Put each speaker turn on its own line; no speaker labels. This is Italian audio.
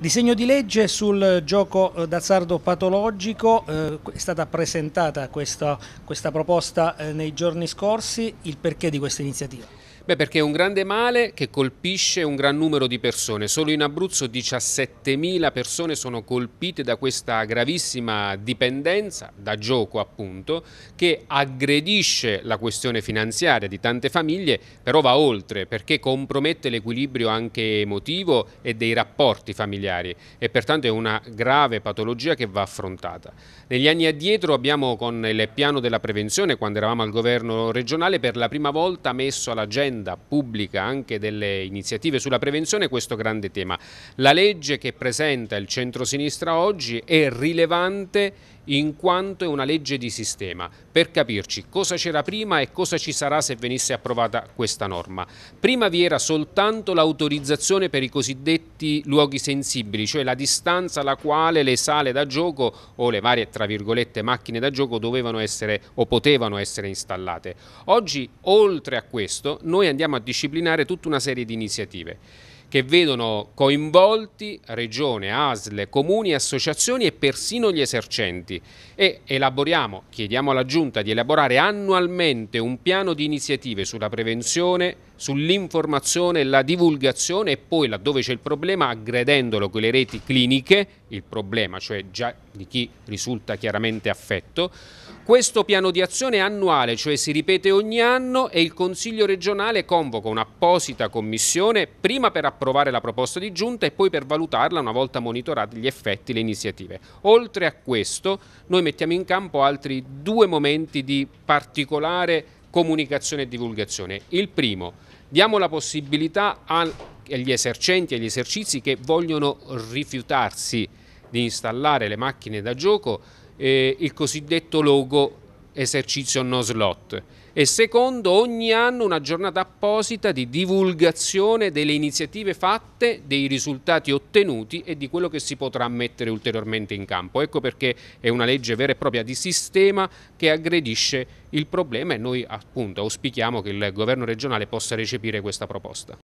Disegno di legge sul gioco eh, d'azzardo patologico, eh, è stata presentata questa, questa proposta eh, nei giorni scorsi, il perché di questa iniziativa? Beh, perché è un grande male che colpisce un gran numero di persone. Solo in Abruzzo 17.000 persone sono colpite da questa gravissima dipendenza, da gioco appunto, che aggredisce la questione finanziaria di tante famiglie, però va oltre perché compromette l'equilibrio anche emotivo e dei rapporti familiari e pertanto è una grave patologia che va affrontata. Negli anni addietro abbiamo con il piano della prevenzione, quando eravamo al governo regionale, per la prima volta messo all'agenda l'agenda pubblica anche delle iniziative sulla prevenzione questo grande tema. La legge che presenta il centrosinistra oggi è rilevante in quanto è una legge di sistema, per capirci cosa c'era prima e cosa ci sarà se venisse approvata questa norma. Prima vi era soltanto l'autorizzazione per i cosiddetti luoghi sensibili, cioè la distanza alla quale le sale da gioco o le varie tra virgolette macchine da gioco dovevano essere o potevano essere installate. Oggi, oltre a questo, noi andiamo a disciplinare tutta una serie di iniziative che vedono coinvolti regione, ASL, comuni, associazioni e persino gli esercenti e elaboriamo, chiediamo alla Giunta di elaborare annualmente un piano di iniziative sulla prevenzione sull'informazione, e la divulgazione e poi laddove c'è il problema aggredendolo con le reti cliniche, il problema cioè già di chi risulta chiaramente affetto. Questo piano di azione è annuale, cioè si ripete ogni anno e il Consiglio regionale convoca un'apposita commissione prima per approvare la proposta di giunta e poi per valutarla una volta monitorati gli effetti le iniziative. Oltre a questo noi mettiamo in campo altri due momenti di particolare comunicazione e divulgazione. Il primo, Diamo la possibilità agli esercenti e agli esercizi che vogliono rifiutarsi di installare le macchine da gioco eh, il cosiddetto logo esercizio no slot e secondo ogni anno una giornata apposita di divulgazione delle iniziative fatte, dei risultati ottenuti e di quello che si potrà mettere ulteriormente in campo. Ecco perché è una legge vera e propria di sistema che aggredisce il problema e noi appunto auspichiamo che il governo regionale possa recepire questa proposta.